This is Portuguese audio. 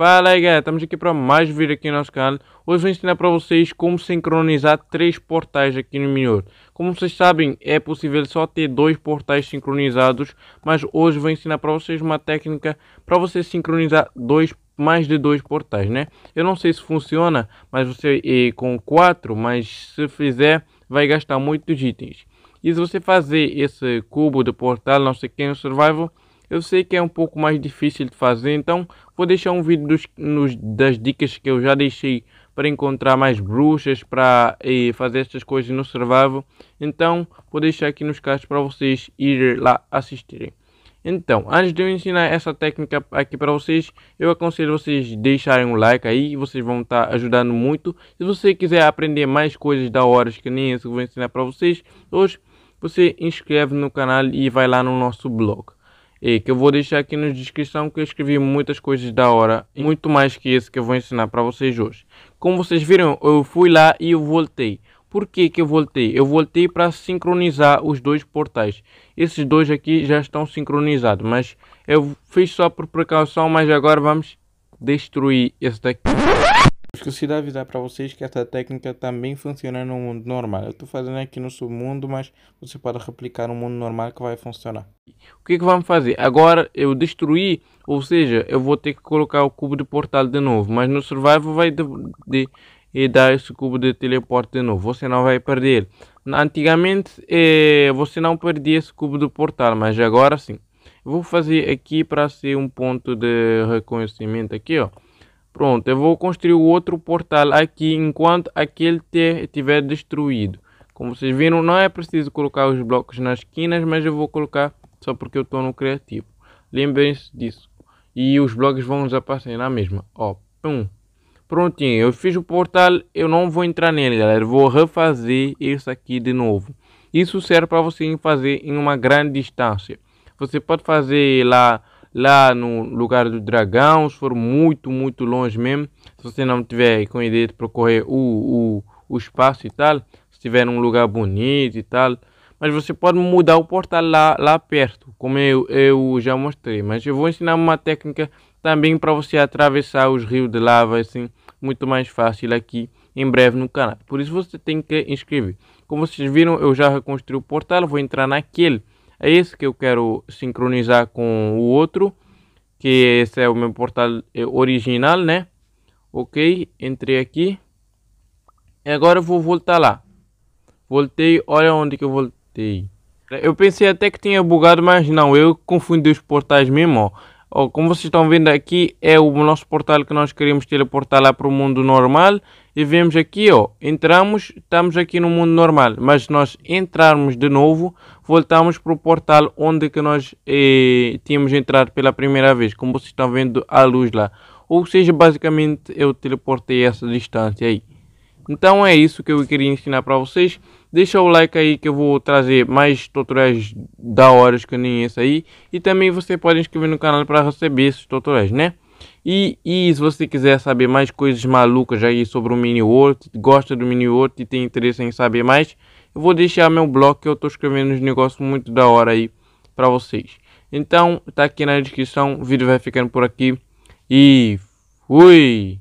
Fala aí galera, estamos aqui para mais vídeo aqui no nosso canal Hoje vou ensinar para vocês como sincronizar três portais aqui no Minor Como vocês sabem, é possível só ter dois portais sincronizados Mas hoje vou ensinar para vocês uma técnica para você sincronizar dois mais de dois portais, né? Eu não sei se funciona, mas você é com quatro, mas se fizer vai gastar muitos itens E se você fazer esse cubo de portal, não sei quem, o Survival eu sei que é um pouco mais difícil de fazer, então vou deixar um vídeo dos, nos, das dicas que eu já deixei para encontrar mais bruxas, para fazer essas coisas no survival. Então vou deixar aqui nos cards para vocês ir lá assistirem. Então, antes de eu ensinar essa técnica aqui para vocês, eu aconselho vocês deixarem um like aí, vocês vão estar tá ajudando muito. Se você quiser aprender mais coisas da hora que nem que eu vou ensinar para vocês hoje, você inscreve no canal e vai lá no nosso blog e que eu vou deixar aqui na descrição que eu escrevi muitas coisas da hora, muito mais que esse que eu vou ensinar para vocês hoje. Como vocês viram, eu fui lá e eu voltei. Por que, que eu voltei? Eu voltei para sincronizar os dois portais. Esses dois aqui já estão sincronizados, mas eu fiz só por precaução, mas agora vamos destruir esse daqui. Esqueci de avisar para vocês que essa técnica também funciona no mundo normal. Eu estou fazendo aqui no submundo, mas você pode replicar no mundo normal que vai funcionar. O que, que vamos fazer? Agora eu destruí, ou seja, eu vou ter que colocar o cubo de portal de novo. Mas no survival vai de, de, de dar esse cubo de teleporte de novo. Você não vai perder. Antigamente eh, você não perdia esse cubo de portal, mas agora sim. vou fazer aqui para ser um ponto de reconhecimento aqui, ó. Pronto, eu vou construir outro portal aqui enquanto aquele estiver destruído. Como vocês viram, não é preciso colocar os blocos nas esquinas, mas eu vou colocar só porque eu estou no criativo. Lembrem-se disso. E os blocos vão desaparecer na mesma. Ó, pum. Prontinho, eu fiz o portal, eu não vou entrar nele, galera. vou refazer isso aqui de novo. Isso serve para você fazer em uma grande distância. Você pode fazer lá lá no lugar do Dragão, se for muito, muito longe mesmo, se você não tiver com a ideia de percorrer o, o, o espaço e tal, se tiver um lugar bonito e tal, mas você pode mudar o portal lá, lá perto, como eu, eu já mostrei. Mas eu vou ensinar uma técnica também para você atravessar os rios de lava assim, muito mais fácil aqui em breve no canal. Por isso você tem que inscrever. Como vocês viram, eu já reconstruí o portal, vou entrar naquele é esse que eu quero sincronizar com o outro que esse é o meu portal eh, original né ok entrei aqui e agora vou voltar lá voltei olha onde que eu voltei eu pensei até que tinha bugado mas não eu confundi os portais mesmo ó. Oh, como vocês estão vendo aqui, é o nosso portal que nós queremos teleportar lá para o mundo normal. E vemos aqui, ó, oh, entramos, estamos aqui no mundo normal. Mas se nós entrarmos de novo, voltamos para o portal onde que nós eh, tínhamos entrado pela primeira vez. Como vocês estão vendo a luz lá. Ou seja, basicamente eu teleportei essa distância aí. Então é isso que eu queria ensinar para vocês. Deixa o like aí que eu vou trazer mais tutoriais da hora que nem esse aí. E também você pode inscrever no canal para receber esses tutoriais, né? E, e, se você quiser saber mais coisas malucas aí sobre o Mini World, gosta do Mini World e tem interesse em saber mais, eu vou deixar meu blog que eu tô escrevendo uns negócios muito da hora aí para vocês. Então, tá aqui na descrição, o vídeo vai ficando por aqui e fui!